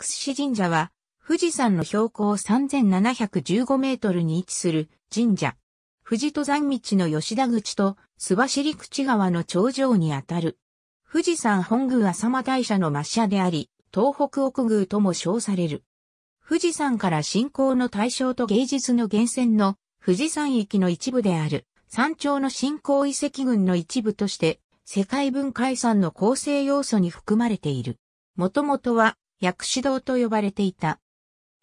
福ス市神社は、富士山の標高3715メートルに位置する神社。富士登山道の吉田口と須走口川の頂上にあたる。富士山本宮浅間大社の末社であり、東北奥宮とも称される。富士山から信仰の対象と芸術の源泉の富士山域の一部である山頂の信仰遺跡群の一部として世界文化遺産の構成要素に含まれている。もともとは薬師堂と呼ばれていた。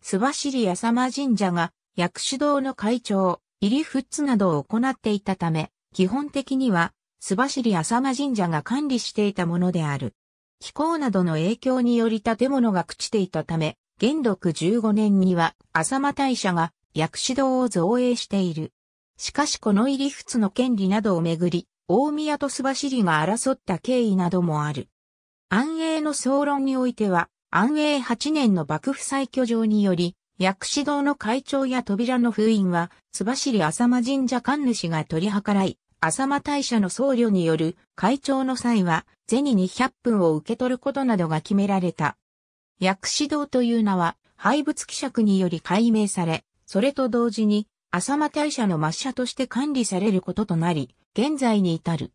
須走浅間神社が薬師堂の会長、入り富などを行っていたため、基本的には須走浅間神社が管理していたものである。気候などの影響により建物が朽ちていたため、元禄15年には浅間大社が薬師堂を造営している。しかしこの入り仏の権利などをめぐり、大宮と須走が争った経緯などもある。安永の総論においては、安永8年の幕府再居場により、薬師堂の会長や扉の封印は、つばしり浅間神社神主が取り計らい、浅間大社の僧侶による会長の際は、銭200分を受け取ることなどが決められた。薬師堂という名は、廃仏希釈により解明され、それと同時に、浅間大社の抹社として管理されることとなり、現在に至る。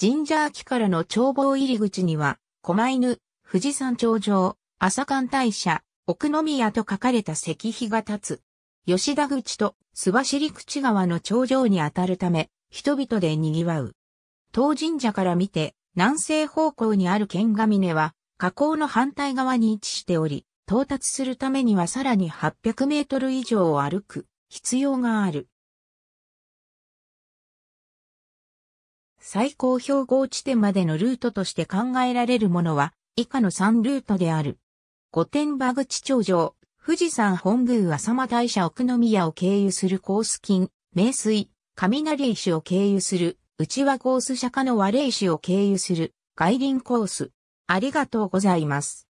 神社秋からの眺望入り口には、狛犬、富士山頂上、朝館大社、奥宮と書かれた石碑が立つ。吉田口と須走口川の頂上にあたるため、人々で賑わう。当神社から見て、南西方向にある剣ヶ峰は、河口の反対側に位置しており、到達するためにはさらに800メートル以上を歩く必要がある。最高標高地点までのルートとして考えられるものは以下の3ルートである。御殿場口頂上、富士山本宮浅間大社奥宮を経由するコース金、名水、雷石を経由する、内輪コース釈迦の割れ石を経由する、外輪コース。ありがとうございます。